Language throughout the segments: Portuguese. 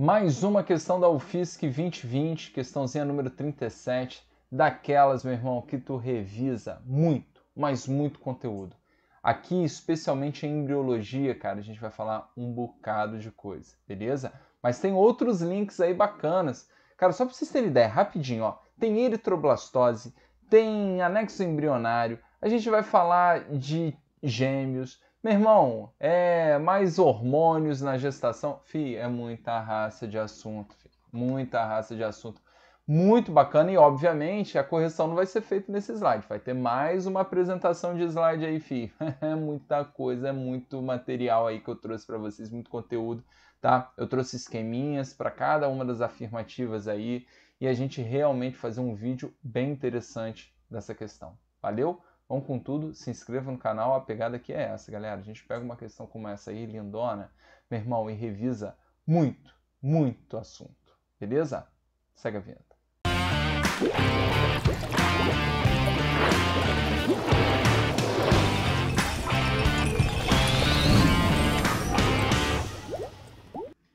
Mais uma questão da UFISC 2020, questãozinha número 37, daquelas, meu irmão, que tu revisa muito, mas muito conteúdo. Aqui, especialmente em embriologia, cara, a gente vai falar um bocado de coisa, beleza? Mas tem outros links aí bacanas. Cara, só pra vocês terem ideia, rapidinho, ó. Tem eritroblastose, tem anexo embrionário, a gente vai falar de gêmeos, meu irmão, é mais hormônios na gestação. Fi, é muita raça de assunto, fi. muita raça de assunto. Muito bacana e, obviamente, a correção não vai ser feita nesse slide. Vai ter mais uma apresentação de slide aí, fi. É muita coisa, é muito material aí que eu trouxe para vocês, muito conteúdo, tá? Eu trouxe esqueminhas para cada uma das afirmativas aí e a gente realmente fazer um vídeo bem interessante dessa questão. Valeu? Vamos com tudo, se inscreva no canal, a pegada aqui é essa, galera. A gente pega uma questão como essa aí, lindona, meu irmão, e revisa muito, muito assunto. Beleza? Segue a vinheta.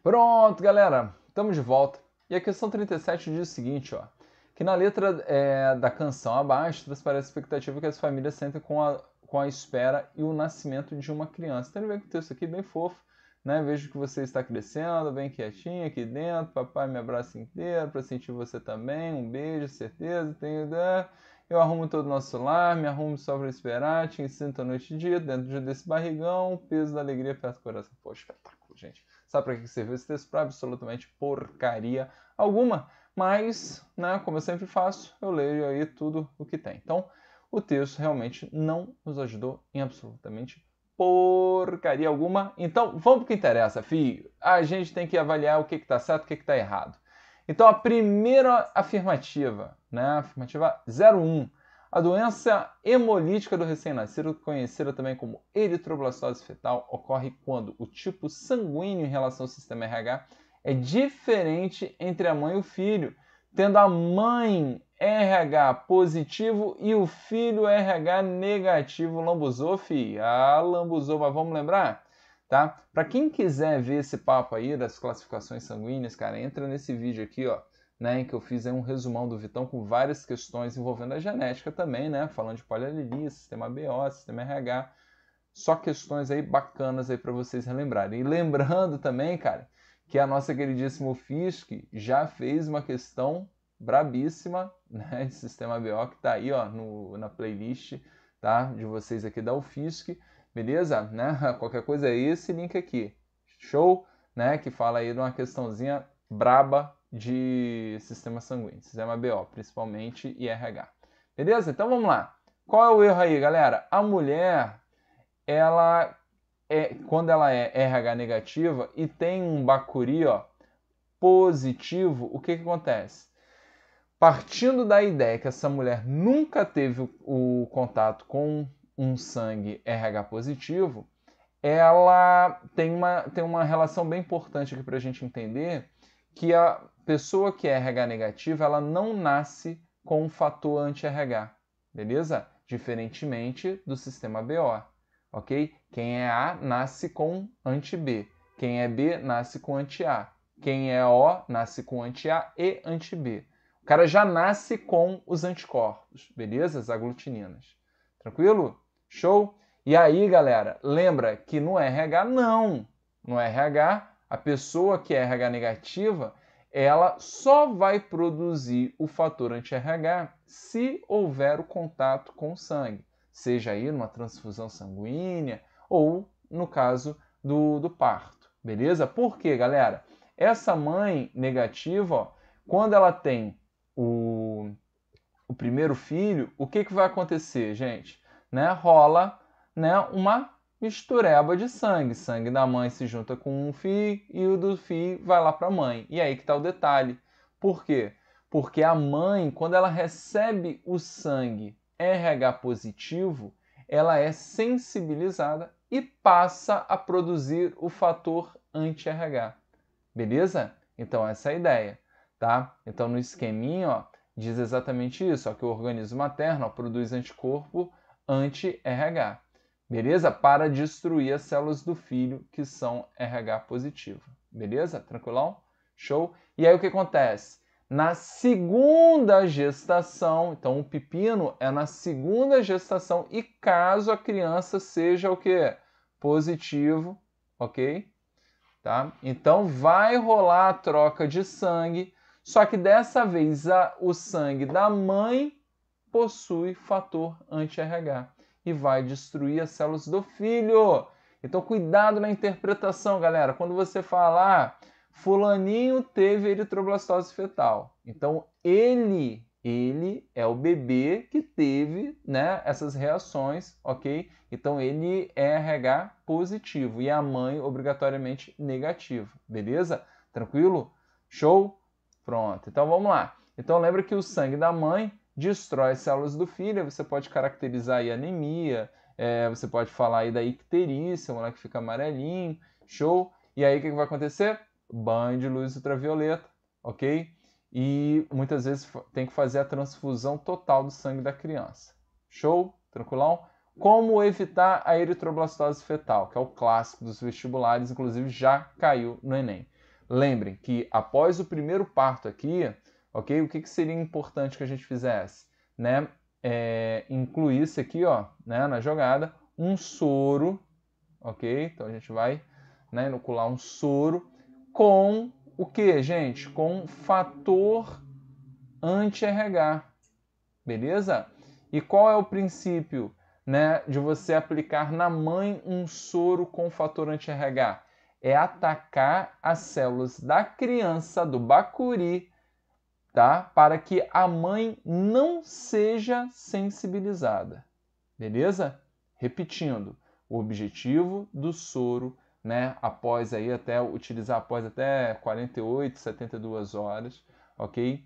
Pronto, galera, estamos de volta. E a questão 37 diz o seguinte, ó que na letra é, da canção abaixo transparece a expectativa que as famílias sentem com a, com a espera e o nascimento de uma criança. Então ele vem com o texto aqui é bem fofo, né? Vejo que você está crescendo, bem quietinho aqui dentro, papai me abraça inteiro para sentir você também, um beijo, certeza, tenho... Né? Eu arrumo todo o nosso lar, me arrumo só para esperar, te ensino a noite e dia, dentro desse barrigão, o peso da alegria perto do coração. Pô, espetáculo, gente. Sabe para que serve esse texto? Para absolutamente porcaria alguma. Mas, né, como eu sempre faço, eu leio aí tudo o que tem. Então, o texto realmente não nos ajudou em absolutamente porcaria alguma. Então, vamos para o que interessa, filho. A gente tem que avaliar o que está certo e o que está errado. Então, a primeira afirmativa, né, afirmativa 01, a doença hemolítica do recém-nascido, conhecida também como eritroblastose fetal, ocorre quando o tipo sanguíneo em relação ao sistema RH é diferente entre a mãe e o filho, tendo a mãe RH positivo e o filho RH negativo. Lambuzou, fi? Ah, lambuzou, mas vamos lembrar? Tá? Para quem quiser ver esse papo aí das classificações sanguíneas, cara, entra nesse vídeo aqui, ó né, em que eu fiz um resumão do Vitão com várias questões envolvendo a genética também, né, falando de polialilia, sistema BO, sistema RH, só questões aí bacanas aí para vocês relembrarem. E lembrando também, cara, que a nossa queridíssima Fisk já fez uma questão brabíssima, né, de sistema BO que tá aí, ó, no, na playlist, tá, de vocês aqui da UFISC, beleza? Né? Qualquer coisa é esse link aqui. Show, né, que fala aí de uma questãozinha braba de sistemas sanguíneos, sistema BO principalmente e RH. Beleza? Então vamos lá. Qual é o erro aí, galera? A mulher, ela é, quando ela é RH negativa e tem um bacuri, ó, positivo, o que que acontece? Partindo da ideia que essa mulher nunca teve o, o contato com um sangue RH positivo, ela tem uma, tem uma relação bem importante aqui para a gente entender, que a, pessoa que é RH negativa, ela não nasce com um fator anti-RH, beleza? Diferentemente do sistema BO, ok? Quem é A nasce com anti-B, quem é B nasce com anti-A, quem é O nasce com anti-A e anti-B. O cara já nasce com os anticorpos, beleza? As aglutininas. Tranquilo? Show? E aí, galera, lembra que no RH não. No RH, a pessoa que é RH negativa, ela só vai produzir o fator anti-RH se houver o contato com o sangue, seja aí numa transfusão sanguínea ou no caso do, do parto, beleza? Por quê, galera? Essa mãe negativa, ó, quando ela tem o, o primeiro filho, o que, que vai acontecer, gente? Né? Rola né, uma mistureba de sangue. Sangue da mãe se junta com um fio e o do fio vai lá para a mãe. E aí que está o detalhe. Por quê? Porque a mãe, quando ela recebe o sangue RH positivo, ela é sensibilizada e passa a produzir o fator anti-RH. Beleza? Então essa é a ideia, tá? Então no esqueminha, ó, diz exatamente isso, ó, que o organismo materno ó, produz anticorpo anti-RH beleza? Para destruir as células do filho que são RH positiva, beleza? Tranquilão? Show? E aí o que acontece? Na segunda gestação, então o pepino é na segunda gestação e caso a criança seja o que? Positivo, ok? Tá? Então vai rolar a troca de sangue, só que dessa vez a, o sangue da mãe possui fator anti-RH e vai destruir as células do filho. Então, cuidado na interpretação, galera. Quando você falar, ah, fulaninho teve eritroblastose fetal. Então, ele, ele é o bebê que teve né, essas reações, ok? Então, ele é RH positivo e a mãe, obrigatoriamente, negativo. Beleza? Tranquilo? Show? Pronto. Então, vamos lá. Então, lembra que o sangue da mãe destrói as células do fígado, você pode caracterizar aí anemia, é, você pode falar aí da icterícia, o moleque fica amarelinho, show. E aí o que, que vai acontecer? Banho de luz ultravioleta, ok? E muitas vezes tem que fazer a transfusão total do sangue da criança. Show? Tranquilão? Como evitar a eritroblastose fetal, que é o clássico dos vestibulares, inclusive já caiu no Enem. Lembrem que após o primeiro parto aqui, ok? O que, que seria importante que a gente fizesse? Né? É, incluísse aqui, ó, né, na jogada, um soro, ok? Então a gente vai né, inocular um soro com o que, gente? Com fator anti-RH, beleza? E qual é o princípio né, de você aplicar na mãe um soro com fator anti-RH? É atacar as células da criança, do bacuri, tá? Para que a mãe não seja sensibilizada. Beleza? Repetindo, o objetivo do soro, né, após aí até utilizar após até 48, 72 horas, OK?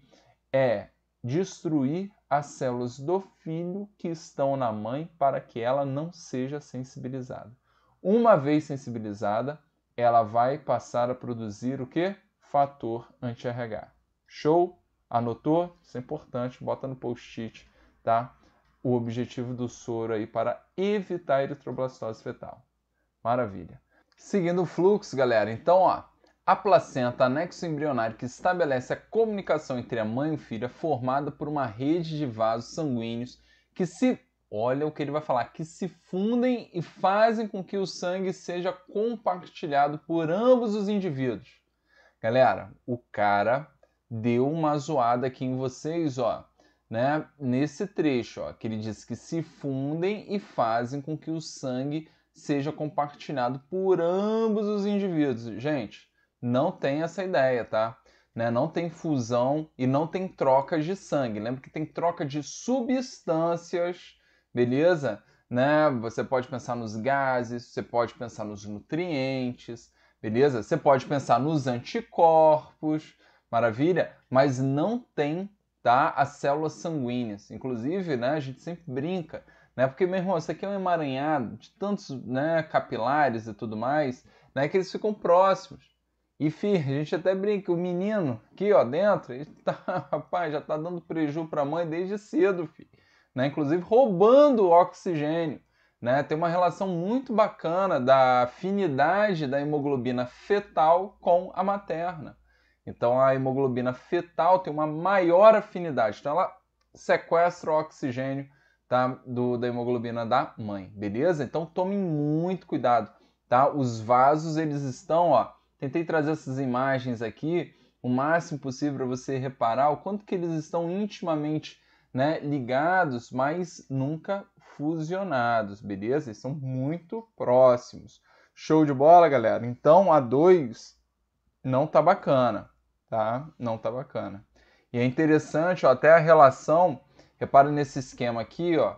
É destruir as células do filho que estão na mãe para que ela não seja sensibilizada. Uma vez sensibilizada, ela vai passar a produzir o que? Fator anti-RH. Show? Anotou? Isso é importante, bota no post-it, tá? O objetivo do soro aí para evitar a eritroblastose fetal. Maravilha. Seguindo o fluxo, galera. Então, ó, a placenta anexo embrionário que estabelece a comunicação entre a mãe e o filho é formada por uma rede de vasos sanguíneos que se, olha o que ele vai falar, que se fundem e fazem com que o sangue seja compartilhado por ambos os indivíduos. Galera, o cara deu uma zoada aqui em vocês, ó, né? Nesse trecho, ó, que ele diz que se fundem e fazem com que o sangue seja compartilhado por ambos os indivíduos. Gente, não tem essa ideia, tá? Né? Não tem fusão e não tem troca de sangue. Lembra que tem troca de substâncias, beleza? Né? Você pode pensar nos gases, você pode pensar nos nutrientes, beleza? Você pode pensar nos anticorpos, maravilha, mas não tem tá, as células sanguíneas. Inclusive, né, a gente sempre brinca, né, porque, meu irmão, isso aqui é um emaranhado de tantos né, capilares e tudo mais, né, que eles ficam próximos. E, fi, a gente até brinca, o menino aqui, ó, dentro, ele tá, rapaz, já tá dando preju pra mãe desde cedo, fi. Né, inclusive roubando o oxigênio. Né? Tem uma relação muito bacana da afinidade da hemoglobina fetal com a materna. Então a hemoglobina fetal tem uma maior afinidade. Então ela sequestra o oxigênio tá, do, da hemoglobina da mãe, beleza? Então tomem muito cuidado, tá? Os vasos, eles estão, ó... Tentei trazer essas imagens aqui o máximo possível para você reparar o quanto que eles estão intimamente né, ligados, mas nunca fusionados, beleza? Eles são muito próximos. Show de bola, galera. Então a 2 não tá bacana tá? Não tá bacana. E é interessante, ó, até a relação, repara nesse esquema aqui, ó,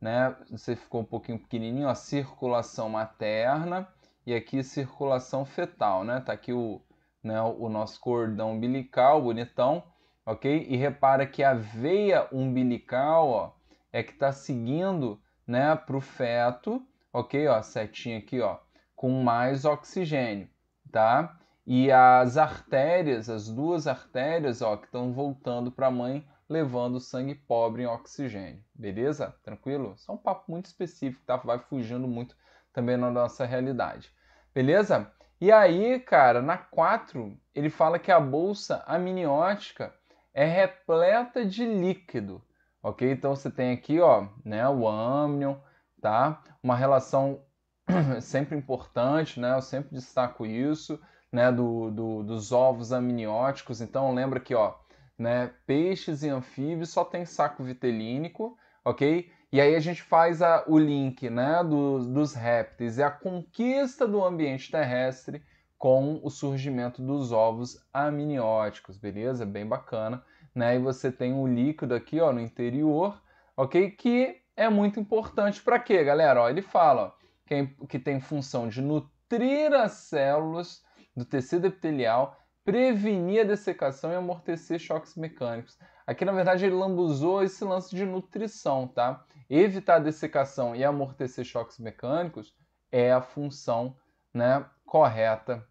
né? Você ficou um pouquinho pequenininho, ó, circulação materna e aqui circulação fetal, né? Tá aqui o, né, o nosso cordão umbilical, bonitão, ok? E repara que a veia umbilical, ó, é que tá seguindo, né, pro feto, ok? Ó, setinha aqui, ó, com mais oxigênio, tá? E as artérias, as duas artérias, ó, que estão voltando para a mãe, levando sangue pobre em oxigênio. Beleza? Tranquilo? Só um papo muito específico, tá? Vai fugindo muito também na nossa realidade. Beleza? E aí, cara, na 4, ele fala que a bolsa amniótica é repleta de líquido, ok? Então você tem aqui, ó, né, o âmnion, tá? Uma relação sempre importante, né? Eu sempre destaco isso, né, do, do, dos ovos amnióticos. Então lembra que ó, né, peixes e anfíbios só tem saco vitelínico, ok? E aí a gente faz a, o link né, do, dos répteis e a conquista do ambiente terrestre com o surgimento dos ovos amnióticos, beleza? Bem bacana. Né? E você tem um líquido aqui ó, no interior, ok? Que é muito importante para quê, galera? Ó, ele fala ó, que, é que tem função de nutrir as células do tecido epitelial, prevenir a dessecação e amortecer choques mecânicos. Aqui, na verdade, ele lambuzou esse lance de nutrição, tá? Evitar a dessecação e amortecer choques mecânicos é a função né, correta.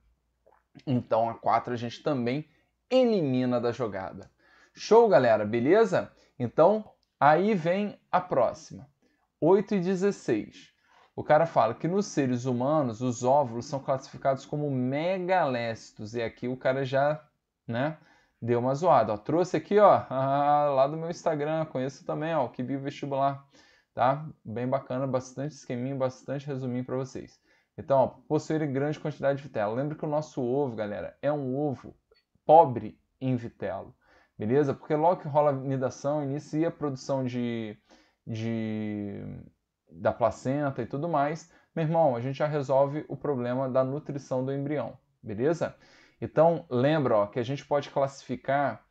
Então, a 4 a gente também elimina da jogada. Show, galera, beleza? Então, aí vem a próxima. 8 e 16. O cara fala que nos seres humanos os óvulos são classificados como megalécitos. E aqui o cara já, né, deu uma zoada. Ó, trouxe aqui, ó, lá do meu Instagram, conheço também, ó, que vestibular, tá? Bem bacana, bastante esqueminho, bastante resuminho para vocês. Então, ó, possuir grande quantidade de vitela Lembra que o nosso ovo, galera, é um ovo pobre em vitelo, beleza? Porque logo que rola a nidação, inicia a produção de, de da placenta e tudo mais, meu irmão, a gente já resolve o problema da nutrição do embrião, beleza? Então, lembra ó, que a gente pode classificar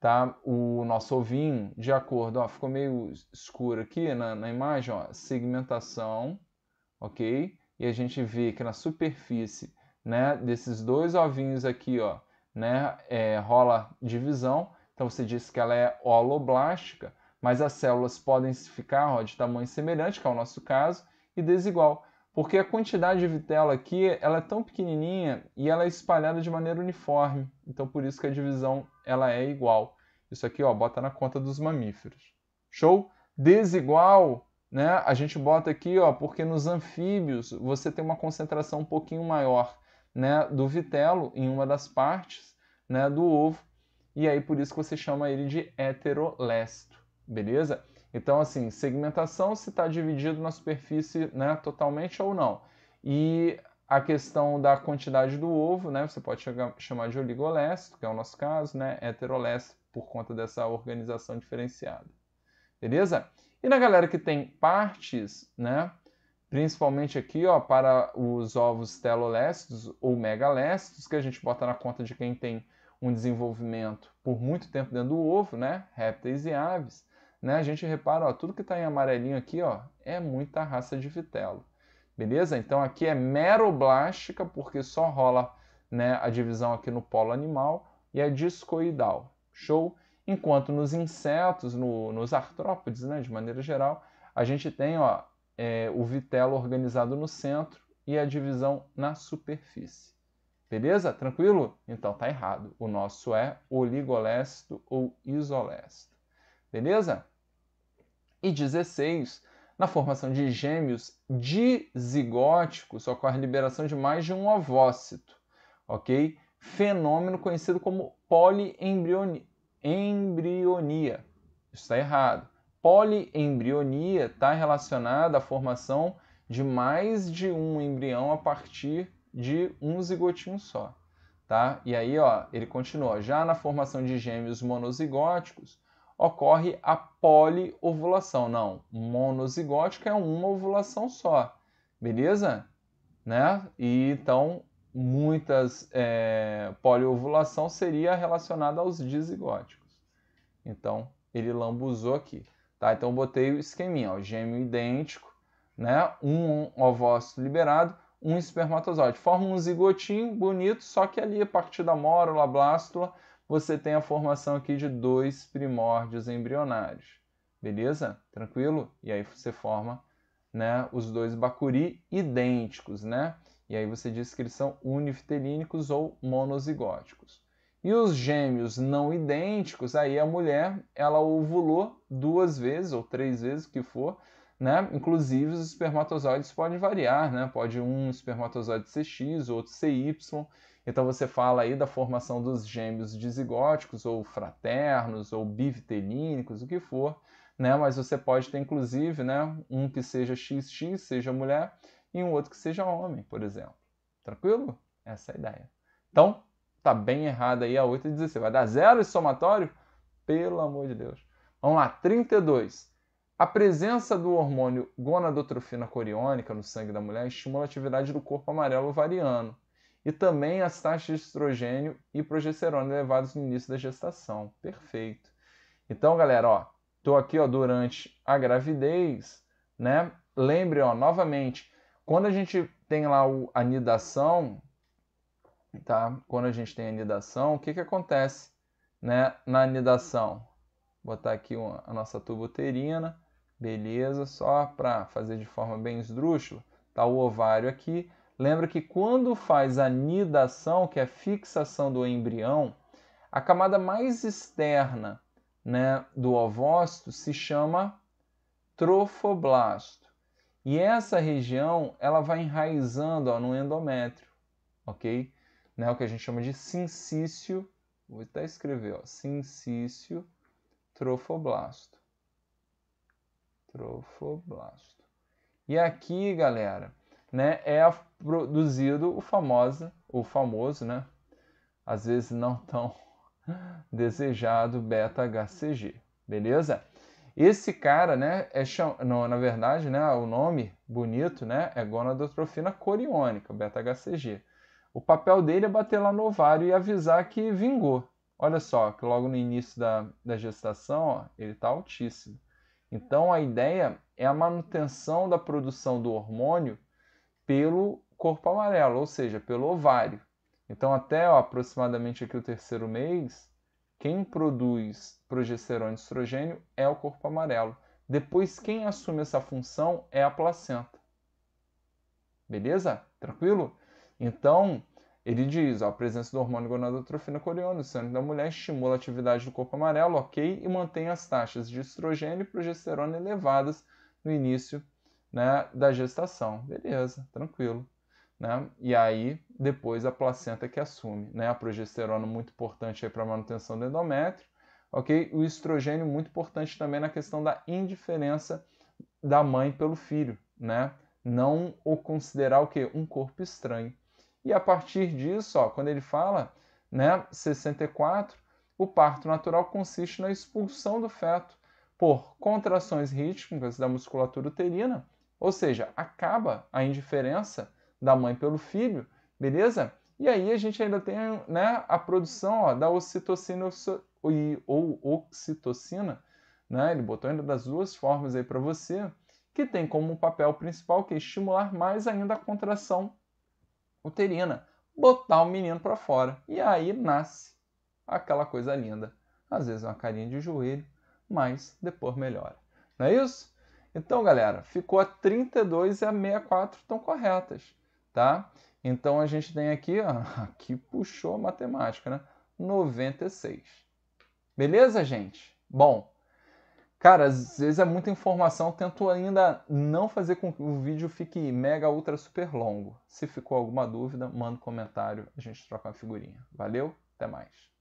tá, o nosso ovinho de acordo, ó, ficou meio escuro aqui na, na imagem, ó, segmentação, ok? E a gente vê que na superfície né, desses dois ovinhos aqui, ó, né, é, rola divisão, então você diz que ela é holoblástica, mas as células podem ficar ó, de tamanho semelhante, que é o nosso caso, e desigual, porque a quantidade de vitela aqui ela é tão pequenininha e ela é espalhada de maneira uniforme. Então por isso que a divisão ela é igual. Isso aqui ó, bota na conta dos mamíferos. Show? Desigual, né? A gente bota aqui ó, porque nos anfíbios você tem uma concentração um pouquinho maior, né, do vitelo em uma das partes, né, do ovo. E aí por isso que você chama ele de heterolesto. Beleza? Então, assim, segmentação se está dividido na superfície né, totalmente ou não. E a questão da quantidade do ovo, né? Você pode chamar de oligolécito, que é o nosso caso, né? Heterolécito, por conta dessa organização diferenciada. Beleza? E na galera que tem partes, né? Principalmente aqui, ó, para os ovos telolécitos ou megalécitos, que a gente bota na conta de quem tem um desenvolvimento por muito tempo dentro do ovo, né? Répteis e aves né, a gente repara, ó, tudo que está em amarelinho aqui ó, é muita raça de vitelo. Beleza? Então aqui é meroblástica, porque só rola né, a divisão aqui no polo animal, e é discoidal. Show? Enquanto nos insetos, no, nos artrópodes, né, de maneira geral, a gente tem ó, é, o vitelo organizado no centro e a divisão na superfície. Beleza? Tranquilo? Então tá errado. O nosso é oligolécito ou isolécito. Beleza? e 16, na formação de gêmeos dizigóticos, ocorre a liberação de mais de um ovócito, ok? Fenômeno conhecido como poliembrionia. Isso está errado. Poliembrionia está relacionada à formação de mais de um embrião a partir de um zigotinho só. Tá? E aí, ó, ele continua. Já na formação de gêmeos monozigóticos, ocorre a poliovulação. Não, monozigótica é uma ovulação só, beleza? Né? E então muitas é, poliovulação seria relacionada aos dizigóticos. Então ele lambuzou aqui, tá? Então botei o esqueminha, ó, gêmeo idêntico, né? Um ovócito liberado, um espermatozoide. Forma um zigotinho bonito, só que ali a partir da mórula, blástula, você tem a formação aqui de dois primórdios embrionários. Beleza? Tranquilo? E aí você forma né, os dois bacuri idênticos, né? E aí você diz que eles são unifetelínicos ou monozigóticos. E os gêmeos não idênticos, aí a mulher ela ovulou duas vezes ou três vezes, o que for, né? Inclusive os espermatozoides podem variar, né? Pode um espermatozoide ser X, outro ser Y, então você fala aí da formação dos gêmeos dizigóticos, ou fraternos, ou bivitelínicos, o que for, né? Mas você pode ter, inclusive, né, um que seja XX, seja mulher, e um outro que seja homem, por exemplo. Tranquilo? Essa é a ideia. Então, tá bem errado aí a 8 e 16. Vai dar zero esse somatório? Pelo amor de Deus. Vamos lá, 32. A presença do hormônio gonadotrofina coriônica no sangue da mulher estimula a atividade do corpo amarelo ovariano e também as taxas de estrogênio e progesterona elevadas no início da gestação. Perfeito. Então, galera, ó, tô aqui ó, durante a gravidez, né? Lembre, ó, novamente, quando a gente tem lá o, anidação tá? Quando a gente tem anidação o que que acontece, né, na anidação Vou botar aqui uma, a nossa uterina beleza, só para fazer de forma bem esdrúxula, tá o ovário aqui, Lembra que quando faz a nidação, que é a fixação do embrião, a camada mais externa né, do ovócito se chama trofoblasto. E essa região ela vai enraizando ó, no endométrio, ok? Né, o que a gente chama de sincício, vou até escrever, sincício trofoblasto. Trofoblasto. E aqui, galera, né, é produzido o famoso, o famoso, né, às vezes não tão desejado beta-HCG, beleza? Esse cara, né, é cham... não, na verdade, né, o nome bonito, né, é gonadotrofina coriônica, beta-HCG. O papel dele é bater lá no ovário e avisar que vingou. Olha só, que logo no início da, da gestação, ó, ele está altíssimo. Então a ideia é a manutenção da produção do hormônio pelo corpo amarelo, ou seja, pelo ovário. Então, até ó, aproximadamente aqui o terceiro mês, quem produz progesterona e estrogênio é o corpo amarelo. Depois, quem assume essa função é a placenta. Beleza? Tranquilo? Então, ele diz, ó, a presença do hormônio gonadotrofina coreano no sangue da mulher estimula a atividade do corpo amarelo, ok, e mantém as taxas de estrogênio e progesterona elevadas no início né, da gestação. Beleza, tranquilo. Né? E aí, depois a placenta que assume. Né? A progesterona muito importante para a manutenção do endométrio. Okay? O estrogênio muito importante também na questão da indiferença da mãe pelo filho. Né? Não o considerar o quê? Um corpo estranho. E a partir disso, ó, quando ele fala, né, 64, o parto natural consiste na expulsão do feto por contrações rítmicas da musculatura uterina ou seja, acaba a indiferença da mãe pelo filho, beleza? E aí a gente ainda tem né, a produção ó, da ocitocina ou oxitocina, né? Ele botou ainda das duas formas aí para você, que tem como papel principal que é estimular mais ainda a contração uterina, botar o menino para fora. E aí nasce aquela coisa linda. Às vezes uma carinha de joelho, mas depois melhora. Não é isso? Então, galera, ficou a 32 e a 64 estão corretas, tá? Então a gente tem aqui, ó, aqui puxou a matemática, né? 96. Beleza, gente? Bom, cara, às vezes é muita informação, tento ainda não fazer com que o vídeo fique mega, ultra, super longo. Se ficou alguma dúvida, manda um comentário, a gente troca uma figurinha. Valeu, até mais.